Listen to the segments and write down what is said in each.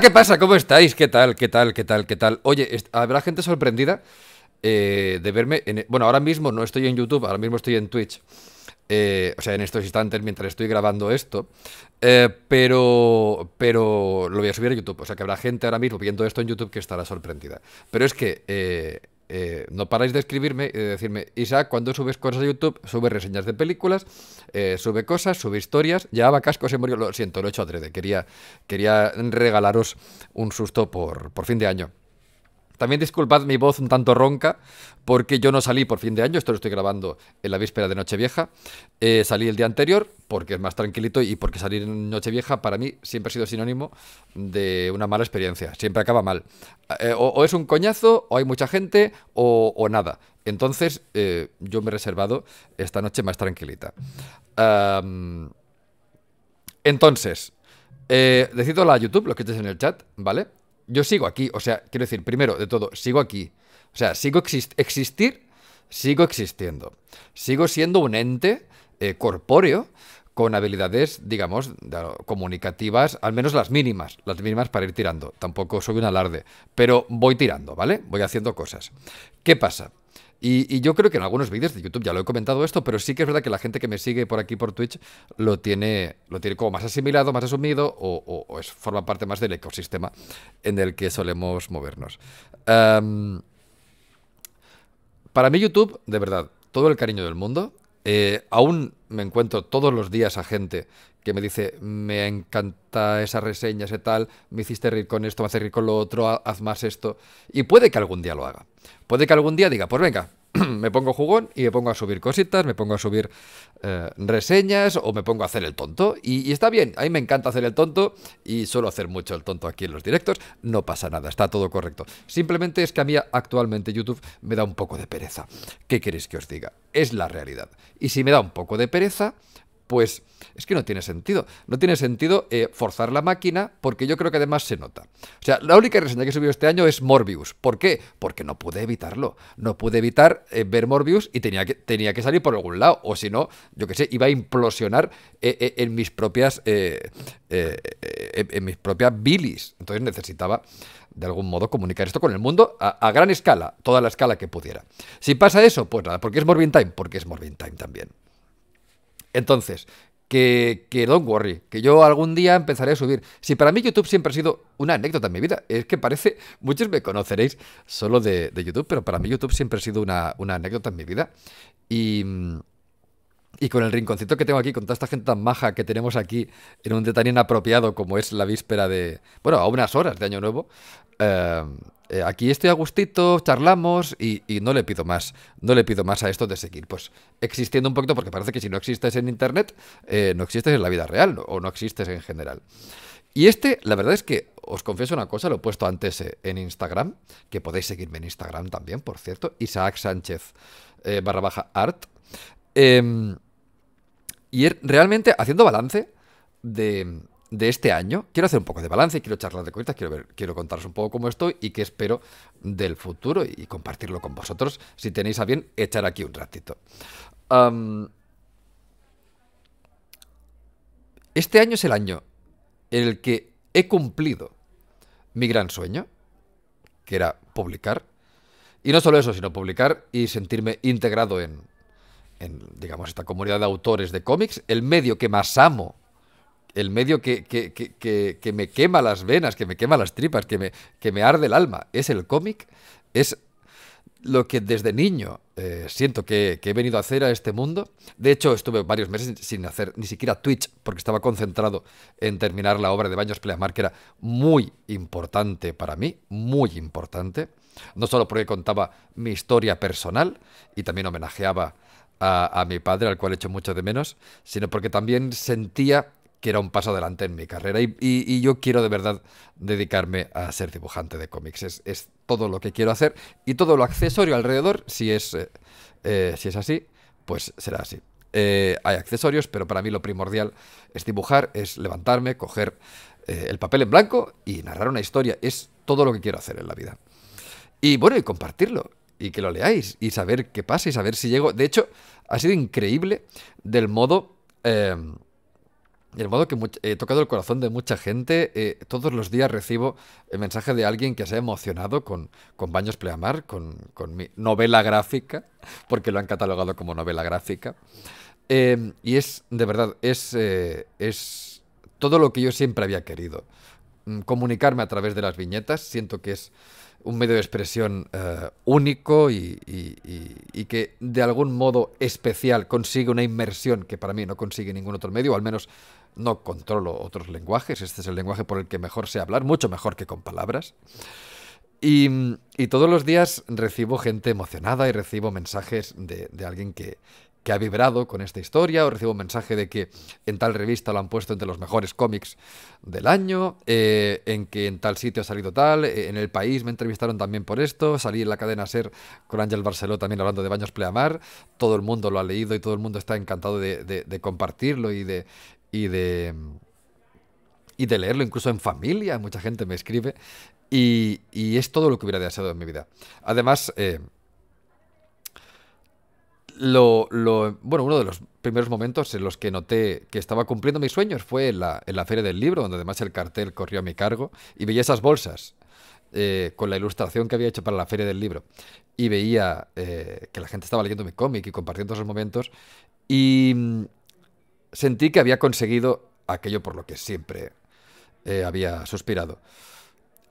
¿qué pasa? ¿Cómo estáis? ¿Qué tal? ¿Qué tal? ¿Qué tal? ¿Qué tal? Oye, habrá gente sorprendida eh, de verme. En... E, bueno, ahora mismo no estoy en YouTube, ahora mismo estoy en Twitch. Eh, o sea, en estos instantes mientras estoy grabando esto, eh, pero, pero lo voy a subir a YouTube. O sea, que habrá gente ahora mismo viendo esto en YouTube que estará sorprendida. Pero es que eh, no paráis de escribirme y de decirme, Isaac, cuando subes cosas a YouTube, sube reseñas de películas, eh, sube cosas, sube historias. Ya cascos se murió, lo siento, lo he hecho adrede. Quería, quería regalaros un susto por, por fin de año. También disculpad mi voz un tanto ronca, porque yo no salí por fin de año, esto lo estoy grabando en la víspera de Nochevieja. Eh, salí el día anterior, porque es más tranquilito y porque salir en Nochevieja para mí siempre ha sido sinónimo de una mala experiencia. Siempre acaba mal. Eh, o, es un coñazo, o hay mucha gente, o, nada. Entonces, eh, yo me he reservado esta noche más tranquilita. entonces, eh, decido la YouTube, lo que estés en el chat, ¿vale? yo sigo aquí, o sea, quiero decir, primero de todo, sigo aquí. O sea, sigo existir, sigo existiendo. Sigo siendo un ente eh, corpóreo con habilidades, digamos, comunicativas, al menos las mínimas, las mínimas para ir tirando. Tampoco soy un alarde, pero voy tirando, ¿vale? Voy haciendo cosas. ¿Qué pasa? Y, yo creo que en algunos vídeos de YouTube ya lo he comentado esto, pero sí que es verdad que la gente que me sigue por aquí por Twitch lo tiene, lo tiene como más asimilado, más asumido o, es, forma parte más del ecosistema en el que solemos movernos. Em, para mí YouTube, de verdad, todo el cariño del mundo. Eh, aún me encuentro todos los días a gente que me dice, me encanta esa reseña, ese tal, me hiciste reír con esto, me hace reír con lo otro, haz más esto. Y puede que algún día lo haga. Puede que algún día diga, pues venga, me pongo jugón y me pongo a subir cositas, me pongo a subir eh, reseñas o me pongo a hacer el tonto. Y, y, está bien, a mí me encanta hacer el tonto y suelo hacer mucho el tonto aquí en los directos. No pasa nada, está todo correcto. Simplemente es que a mí actualmente YouTube me da un poco de pereza. ¿Qué queréis que os diga? Es la realidad. Y si me da un poco de pereza, pues es que no tiene sentido. No tiene sentido eh, forzar la máquina porque yo creo que además se nota. O sea, la única reseña que he subido este año es Morbius. ¿Por qué? Porque no pude evitarlo. No pude evitar eh, ver Morbius y tenía que, tenía que salir por algún lado. O si no, yo qué sé, iba a implosionar eh, en mis propias. en mis bilis. Entonces necesitaba de algún modo comunicar esto con el mundo a, gran escala, toda la escala que pudiera. Si pasa eso, pues nada, porque es Morbin Time, porque es Morbin Time también. Entonces, que, que don't worry, que yo algún día empezaré a subir. Si para mí YouTube siempre ha sido una anécdota en mi vida, es que parece, muchos me conoceréis solo de, YouTube, pero para mí YouTube siempre ha sido una, una anécdota en mi vida. Y mm, y con el rinconcito que tengo aquí, con toda esta gente tan maja que tenemos aquí, en un detalle inapropiado como es la víspera de, bueno, a unas horas de Año Nuevo, eh, eh, aquí estoy a gustito, charlamos y, no le pido más, no le pido más a esto de seguir, pues existiendo un poquito, porque parece que si no existes en Internet, eh, no existes en la vida real o no existes en general. Y este, la verdad es que os confieso una cosa, lo he puesto antes en Instagram, que podéis seguirme en Instagram también, por cierto, Isaac Sánchez barra baja art. Em, y er, realmente haciendo balance de, este año, quiero hacer un poco de balance, quiero charlar de cuentas, quiero, quiero contaros un poco cómo estoy y qué espero del futuro y compartirlo con vosotros si tenéis a bien echar aquí un ratito. este año es el año en el que he cumplido mi gran sueño, que era publicar. Y no solo eso, sino publicar y sentirme integrado en, en, digamos, esta comunidad de autores de cómics, el medio que más amo, el medio que, que, me quema las venas, que me quema las tripas, que me, que me arde el alma, es el cómic, es lo que desde niño eh, siento que, he venido a hacer a este mundo. De hecho, estuve varios meses sin hacer ni siquiera Twitch porque estaba concentrado en terminar la obra de Baños Pleamar, que era muy importante para mí, muy importante. No solo porque contaba mi historia personal y también homenajeaba a, mi padre, al cual echo hecho mucho de menos, sino porque también sentía que era un paso adelante en mi carrera. Y, yo quiero de verdad dedicarme a ser dibujante de cómics. Es, todo lo que quiero hacer y todo lo accesorio alrededor, si es, eh, eh, si es así, pues será así. Eh, hay accesorios, pero para mí lo primordial es dibujar, es levantarme, coger el papel en blanco y narrar una historia. Es todo lo que quiero hacer en la vida. Y bueno, y compartirlo y que lo leáis y saber qué pasa y saber si llego. De hecho, ha sido increíble del modo... Em, modo que he tocado el corazón de mucha gente, eh, todos los días recibo el mensaje de alguien que se ha emocionado con, Baños Pleamar, con, mi novela gráfica, porque lo han catalogado como novela gráfica. Em, y es, de verdad, es, eh, es todo lo que yo siempre había querido. Mm, comunicarme a través de las viñetas. Siento que es un medio de expresión eh, único y, que de algún modo especial consigue una inmersión que para mí no consigue ningún otro medio, o al menos no controlo otros lenguajes. Este es el lenguaje por el que mejor sé hablar, mucho mejor que con palabras. Y, todos los días recibo gente emocionada y recibo mensajes de, de alguien que, que ha vibrado con esta historia, o recibo un mensaje de que en tal revista lo han puesto entre los mejores cómics del año, eh, en que en tal sitio ha salido tal, eh, en el país me entrevistaron también por esto, salí en la cadena Ser con Ángel Barceló también hablando de Baños Pleamar, todo el mundo lo ha leído y todo el mundo está encantado de, compartirlo y de... Y de y de leerlo incluso en familia, mucha gente me escribe y, es todo lo que hubiera deseado en mi vida. Además, eh, lo, bueno, uno de los primeros momentos en los que noté que estaba cumpliendo mis sueños fue en la, Feria del Libro, donde además el cartel corrió a mi cargo, y veía esas bolsas eh, con la ilustración que había hecho para la Feria del Libro. Y veía eh, que la gente estaba leyendo mi cómic y compartiendo esos momentos, y mm, sentí que había conseguido aquello por lo que siempre eh, había suspirado.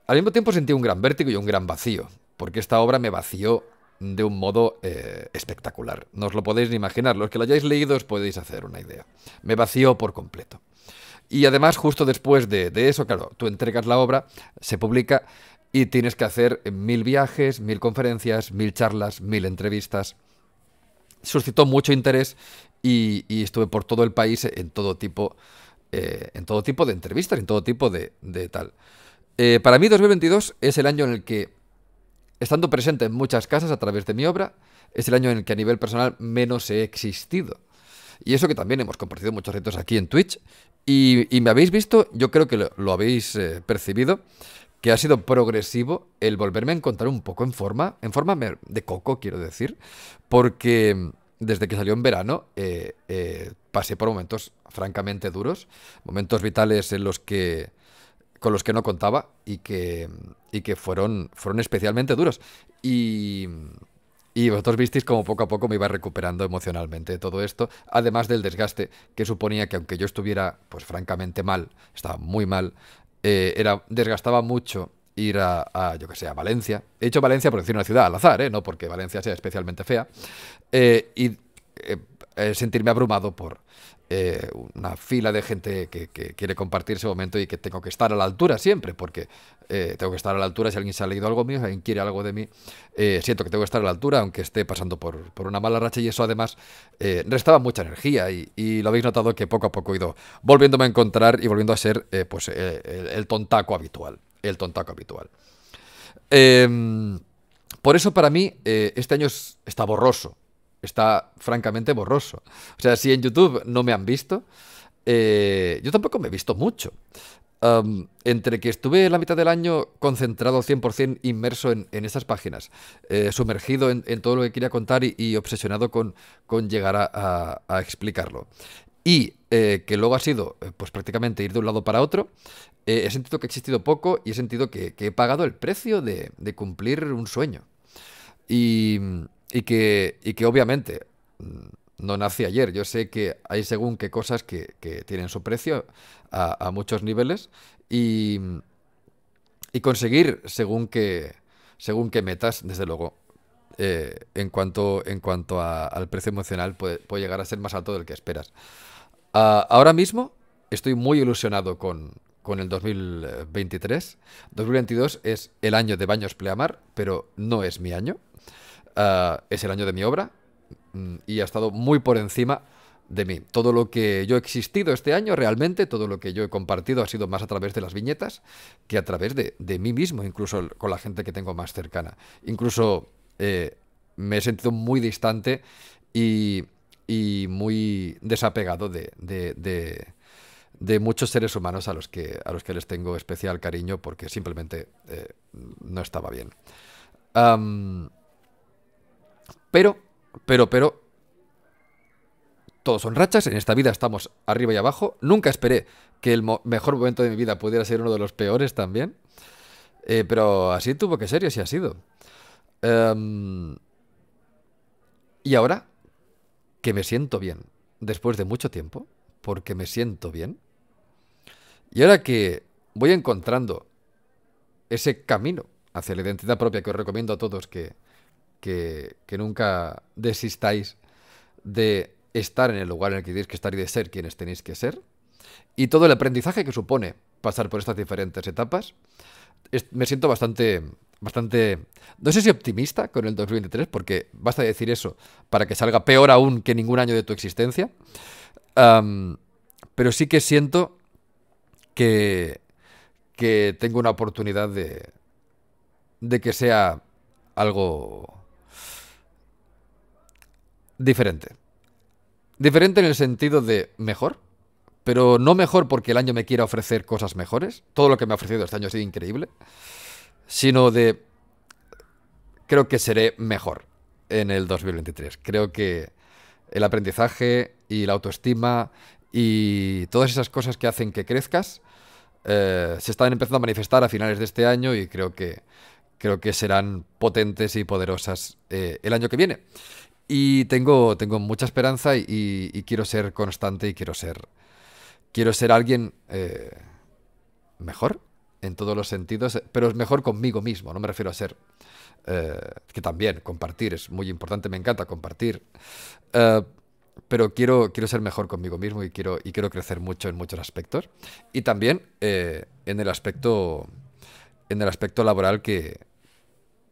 Al mismo tiempo sentí un gran vértigo y un gran vacío, porque esta obra me vació de un modo eh, espectacular. No os lo podéis ni imaginar. Los que lo hayáis leído os podéis hacer una idea. Me vació por completo. Y además, justo después de, eso, claro, tú entregas la obra, se publica y tienes que hacer mil viajes, mil conferencias, mil charlas, mil entrevistas. Suscitó mucho interés y, estuve por todo el país en todo tipo, eh, en todo tipo de entrevistas, en todo tipo de, tal. Eh, para mí 2022 es el año en el que Estando presente en muchas casas a través de mi obra, es el año en el que a nivel personal menos he existido. Y eso que también hemos compartido muchos retos aquí en Twitch. Y, me habéis visto, yo creo que lo, habéis eh, percibido, que ha sido progresivo el volverme a encontrar un poco en forma, en forma de coco, quiero decir, porque desde que salió en verano eh, eh, pasé por momentos francamente duros, momentos vitales en los que con los que no contaba y que, y que fueron, fueron especialmente duros. Y, vosotros visteis como poco a poco me iba recuperando emocionalmente todo esto, además del desgaste que suponía que aunque yo estuviera, pues francamente mal, estaba muy mal, eh, era, desgastaba mucho ir a, yo que sé, a Valencia. He hecho Valencia por decir una ciudad al azar, ¿eh? no porque Valencia sea especialmente fea. Eh, y eh, sentirme abrumado por, eh, una fila de gente que, quiere compartir ese momento y que tengo que estar a la altura siempre, porque eh, tengo que estar a la altura si alguien se ha leído algo mío, si alguien quiere algo de mí, eh, siento que tengo que estar a la altura, aunque esté pasando por, una mala racha y eso además restaba mucha energía y, lo habéis notado que poco a poco he ido volviéndome a encontrar y volviendo a ser pues el, tontaco habitual, el tontaco habitual. Em, por eso para mí este año está borroso, está francamente borroso. O sea, si en YouTube no me han visto, eh, yo tampoco me he visto mucho. entre que estuve la mitad del año concentrado 100% inmerso en, en estas páginas, eh, sumergido en, en, todo lo que quería contar y, obsesionado con, con llegar a, explicarlo. Y eh, que luego ha sido, pues prácticamente ir de un lado para otro, he sentido que he existido poco y he sentido que, he pagado el precio de, de cumplir un sueño. Y, y que, y que obviamente mm, no nace ayer. Yo sé que hay según qué cosas que, que tienen su precio a, muchos niveles y, mm, y, conseguir según qué, según qué metas, desde luego. Eh, en cuanto, en cuanto al precio emocional puede, puede, llegar a ser más alto del que esperas. Ah, ahora mismo estoy muy ilusionado con, con el 2023. 2022 es el año de Baños Pleamar, pero no es mi año. Eh, es el año de mi obra mm, y ha estado muy por encima de mí. Todo lo que yo he existido este año, realmente, todo lo que yo he compartido ha sido más a través de las viñetas que a través de, mí mismo, incluso con la gente que tengo más cercana. Incluso eh, me he sentido muy distante y, muy desapegado de, muchos seres humanos a los, que, a los que les tengo especial cariño porque simplemente eh, no estaba bien. Pero, pero, pero, todos son rachas, en esta vida estamos arriba y abajo. Nunca esperé que el mejor momento de mi vida pudiera ser uno de los peores también. Eh, pero así tuvo que ser y así ha sido. Em, y ahora que me siento bien, después de mucho tiempo, porque me siento bien, y ahora que voy encontrando ese camino hacia la identidad propia que os recomiendo a todos que, que, nunca desistáis de estar en el lugar en el que tenéis que estar y de ser quienes tenéis que ser. Y todo el aprendizaje que supone pasar por estas diferentes etapas. me siento bastante, bastante, no sé si optimista con el 2023, porque basta decir eso para que salga peor aún que ningún año de tu existencia. pero sí que siento que, que tengo una oportunidad de, de que sea algo diferente. Diferente en el sentido de mejor, pero no mejor porque el año me quiera ofrecer cosas mejores. Todo lo que me ha ofrecido este año ha sido increíble. Sino de. Creo que seré mejor en el 2023. Creo que el aprendizaje y la autoestima y todas esas cosas que hacen que crezcas eh, se están empezando a manifestar a finales de este año y creo que creo que serán potentes y poderosas eh, el año que viene. Y tengo, tengo mucha esperanza y, quiero ser constante y quiero ser. Quiero ser alguien eh, mejor en todos los sentidos, pero es mejor conmigo mismo, no me refiero a ser. Eh, que también compartir es muy importante, me encanta compartir. Eh, pero quiero, quiero ser mejor conmigo mismo y quiero, y quiero crecer mucho en muchos aspectos. Y también en el aspecto. En el aspecto laboral que,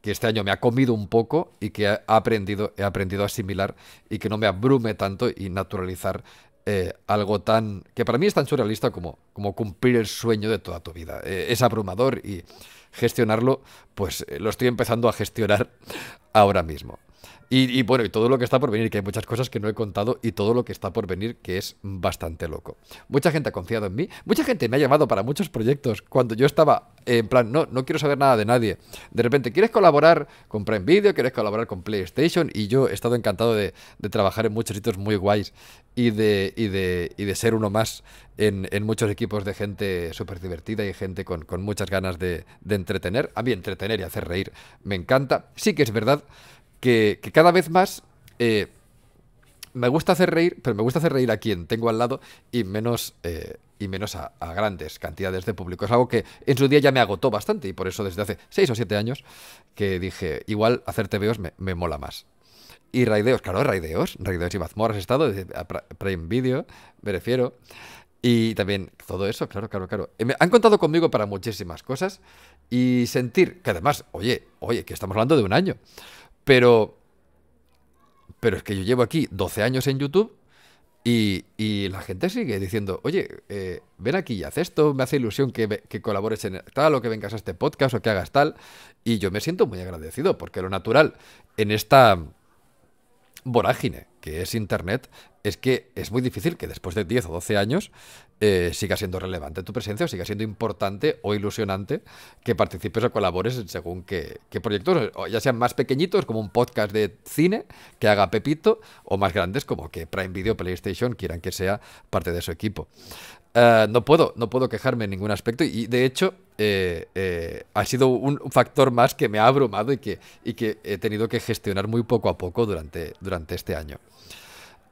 que este año me ha comido un poco y que he aprendido, aprendido a asimilar y que no me abrume tanto y naturalizar eh, algo tan. que para mí es tan surrealista como, como cumplir el sueño de toda tu vida. Eh, es abrumador y gestionarlo, pues eh, lo estoy empezando a gestionar ahora mismo. Y, bueno, y todo lo que está por venir, que hay muchas cosas que no he contado y todo lo que está por venir que es bastante loco. Mucha gente ha confiado en mí, mucha gente me ha llamado para muchos proyectos cuando yo estaba en plan, no, no quiero saber nada de nadie. De repente, ¿quieres colaborar con Prime Video? ¿Quieres colaborar con PlayStation? Y yo he estado encantado de, trabajar en muchos sitios muy guays y de, y de, y de ser uno más en, muchos equipos de gente súper divertida y gente con, muchas ganas de, de entretener. A mí entretener y hacer reír me encanta. Sí que es verdad que, cada vez más eh, me gusta hacer reír, pero me gusta hacer reír a quien tengo al lado y menos, eh, y menos a, grandes cantidades de público. Es algo que en su día ya me agotó bastante y por eso desde hace 6 o 7 años que dije, igual hacer TVOs me, mola más. Y raideos, claro, raideos, raideos y mazmorras he estado, de Prime Video, me refiero. Y también todo eso, claro, claro, claro. Eh, han contado conmigo para muchísimas cosas y sentir que además, oye, oye, que estamos hablando de un año. Pero, pero es que yo llevo aquí 12 años en YouTube y, la gente sigue diciendo, oye, eh, ven aquí y haz esto, me hace ilusión que, que colabores en tal o que vengas a este podcast o que hagas tal. Y yo me siento muy agradecido porque lo natural en esta vorágine que es Internet es que es muy difícil que después de 10 o 12 años eh, siga siendo relevante tu presencia o siga siendo importante o ilusionante que participes o colabores según qué, proyectos, ya sean más pequeñitos como un podcast de cine que haga Pepito o más grandes como que Prime Video, PlayStation quieran que sea parte de su equipo. Eh, no puedo, no puedo quejarme en ningún aspecto y de hecho eh, ha sido un factor más que me ha abrumado y que, he tenido que gestionar muy poco a poco durante este año.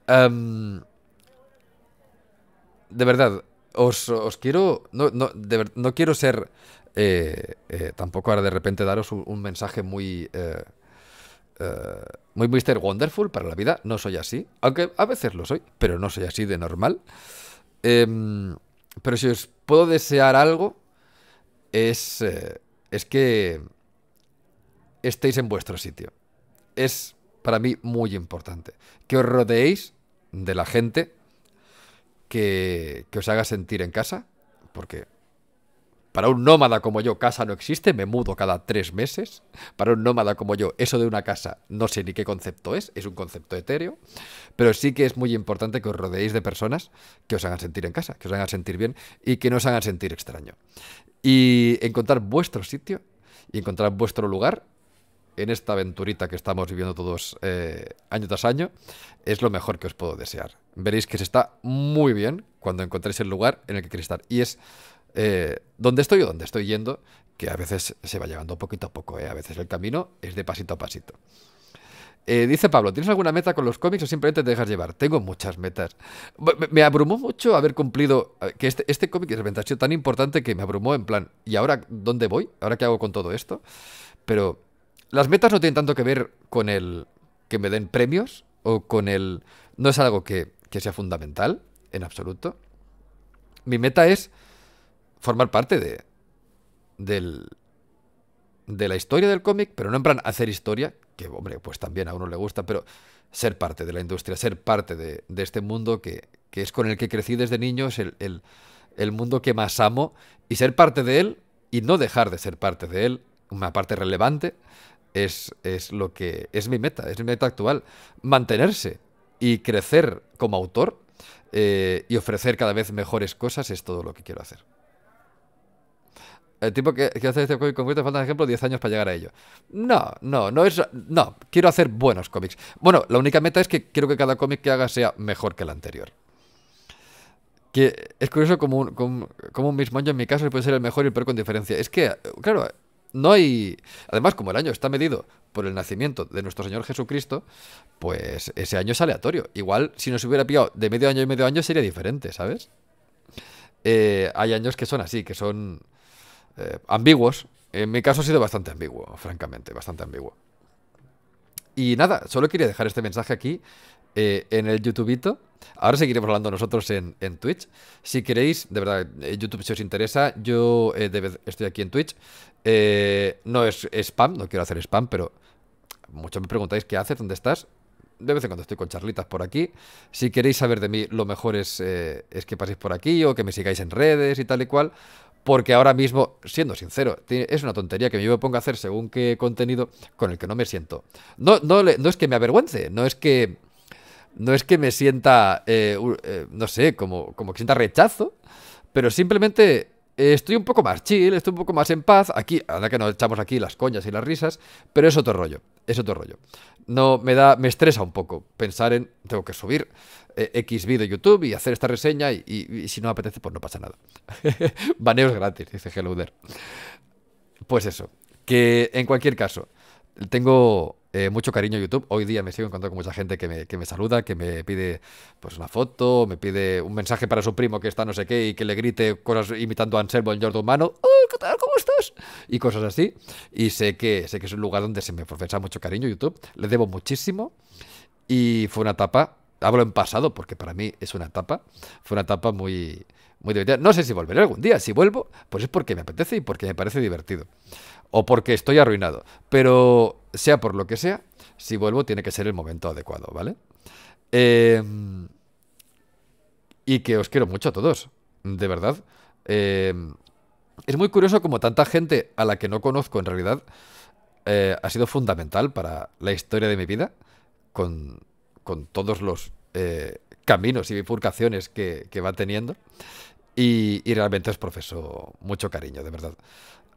Em, de verdad, os, quiero. No, no, quiero ser. Eh, eh, tampoco ahora de repente daros un, mensaje muy. Eh, muy Mr. Wonderful para la vida. No soy así. Aunque a veces lo soy, pero no soy así de normal. Em, pero si os puedo desear algo, es. es que. Estéis en vuestro sitio. Es para mí muy importante. Que os rodeéis de la gente que, que os haga sentir en casa, porque para un nómada como yo, casa no existe, me mudo cada tres meses. Para un nómada como yo, eso de una casa, no sé ni qué concepto es, es un concepto etéreo. Pero sí que es muy importante que os rodeéis de personas que os hagan sentir en casa, que os hagan sentir bien y que no os hagan sentir extraño. Y encontrar vuestro sitio y encontrar vuestro lugar en esta aventurita que estamos viviendo todos eh, año tras año, es lo mejor que os puedo desear. Veréis que se está muy bien cuando encontréis el lugar en el que queréis estar. Y es eh, donde estoy o donde estoy yendo, que a veces se va llevando poquito a poco. Eh. A veces el camino es de pasito a pasito. dice Pablo, ¿tienes alguna meta con los cómics o simplemente te dejas llevar? Tengo muchas metas. Me, abrumó mucho haber cumplido, que este, este cómic de repente ha sido tan importante que me abrumó en plan, ¿y ahora dónde voy? ¿Ahora qué hago con todo esto? Pero las metas no tienen tanto que ver con el que me den premios o con el... No es algo que, sea fundamental, en absoluto. Mi meta es formar parte de, de la historia del cómic, pero no en plan hacer historia, que hombre, pues también a uno le gusta, pero ser parte de la industria, ser parte de, este mundo que, es con el que crecí desde niño, es el, el, mundo que más amo, y ser parte de él y no dejar de ser parte de él, una parte relevante, es, lo que es mi meta, es mi meta actual. Mantenerse y crecer como autor eh, y ofrecer cada vez mejores cosas es todo lo que quiero hacer. El tipo que, hace este cómic concreto falta por ejemplo, 10 años para llegar a ello. No, no, no es. No, quiero hacer buenos cómics. Bueno, la única meta es que quiero que cada cómic que haga sea mejor que el anterior. Que es curioso como un, como, como un mismo año en mi caso puede ser el mejor y el peor con diferencia. Es que, claro, no hay. Además, como el año está medido por el nacimiento de nuestro Señor Jesucristo, pues ese año es aleatorio. Igual, si nos hubiera pillado de medio año y medio año, sería diferente, ¿sabes? Eh, hay años que son así, que son eh, ambiguos. En mi caso ha sido bastante ambiguo, francamente, bastante ambiguo. Y nada, solo quería dejar este mensaje aquí eh, en el YouTubeito. Ahora seguiremos hablando nosotros en, Twitch. Si queréis, de verdad, eh, YouTube si os interesa, yo eh, estoy aquí en Twitch. no es spam, no quiero hacer spam, pero muchos me preguntáis qué haces, dónde estás. De vez en cuando estoy con charlitas por aquí. Si queréis saber de mí, lo mejor es, es que paséis por aquí o que me sigáis en redes y tal y cual. Porque ahora mismo, siendo sincero, es una tontería que yo me ponga a hacer según qué contenido con el que no me siento. no, no es que me avergüence, no es que no es que me sienta, eh, eh, no sé, como, como que sienta rechazo, pero simplemente eh, estoy un poco más chill, estoy un poco más en paz. Aquí, ahora que nos echamos aquí las coñas y las risas, pero es otro rollo, es otro rollo. No, me da, me estresa un poco pensar en, tengo que subir X X vídeo YouTube y hacer esta reseña y, si no me apetece, pues no pasa nada. Baneos gratis, dice Helluder. Pues eso, que en cualquier caso, tengo eh, mucho cariño YouTube. Hoy día me sigo encontrando con mucha gente que me, que me, saluda, que me pide pues una foto, me pide un mensaje para su primo que está no sé qué y que le grite cosas imitando a Anselmo en Jordan Humano. qué tal! ¿Cómo estás? Y cosas así. Y sé que, sé que es un lugar donde se me profesa mucho cariño YouTube. Le debo muchísimo. Y fue una etapa, hablo en pasado porque para mí es una etapa, fue una etapa muy, muy divertida. No sé si volveré algún día. Si vuelvo, pues es porque me apetece y porque me parece divertido. O porque estoy arruinado. Pero sea por lo que sea, si vuelvo tiene que ser el momento adecuado, ¿vale? Em, y que os quiero mucho a todos, de verdad. Em, es muy curioso como tanta gente a la que no conozco en realidad eh, ha sido fundamental para la historia de mi vida, con, todos los eh, caminos y bifurcaciones que, va teniendo. Y, y, realmente os profeso mucho cariño, de verdad.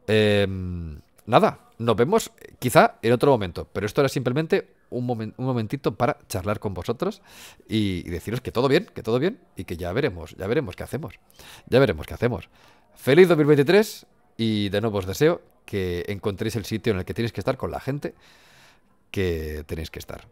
Em, nada, nos vemos eh, quizá en otro momento, pero esto era simplemente un, momentito para charlar con vosotros y, deciros que todo bien, que todo bien y que ya veremos, ya veremos qué hacemos. Ya veremos qué hacemos. Feliz 2023 y de nuevo os deseo que encontréis el sitio en el que tenéis que estar con la gente que tenéis que estar.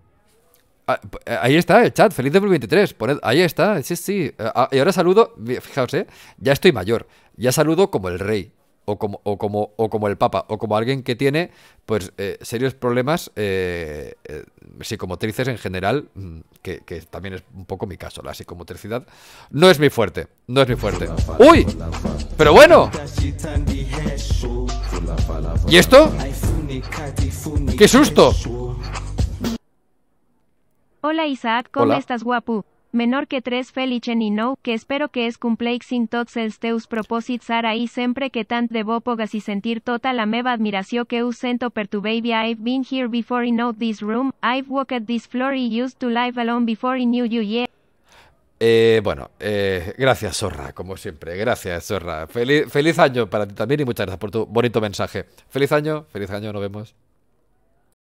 Ah, eh, ahí está el chat, feliz 2023. ahí está, sí, sí. Eh, ah, y ahora saludo, fijaos, ya estoy mayor. Ya saludo como el rey o como, como, o como el Papa, o como alguien que tiene pues eh, serios problemas eh, eh, psicomotrices en general, mm, que, también es un poco mi caso, la psicomotricidad no es mi fuerte, no es mi fuerte. ¡Uy! ¡Pero bueno! ¿Y esto? ¡Qué susto! Hola Isaac, ¿cómo estás guapo? menor que tres felice no, que espero que es cumpleix in tots els teus y que tant de y sentir toda la meva admiración que usento sento per tu baby I've been here before in know this room, I've walked this floor y used to live alone before I knew you yeah. Eh, bueno, eh, gracias Zorra, como siempre, gracias Zorra. Feliz, feliz año para ti también y muchas gracias por tu bonito mensaje. Feliz año, feliz año, nos vemos.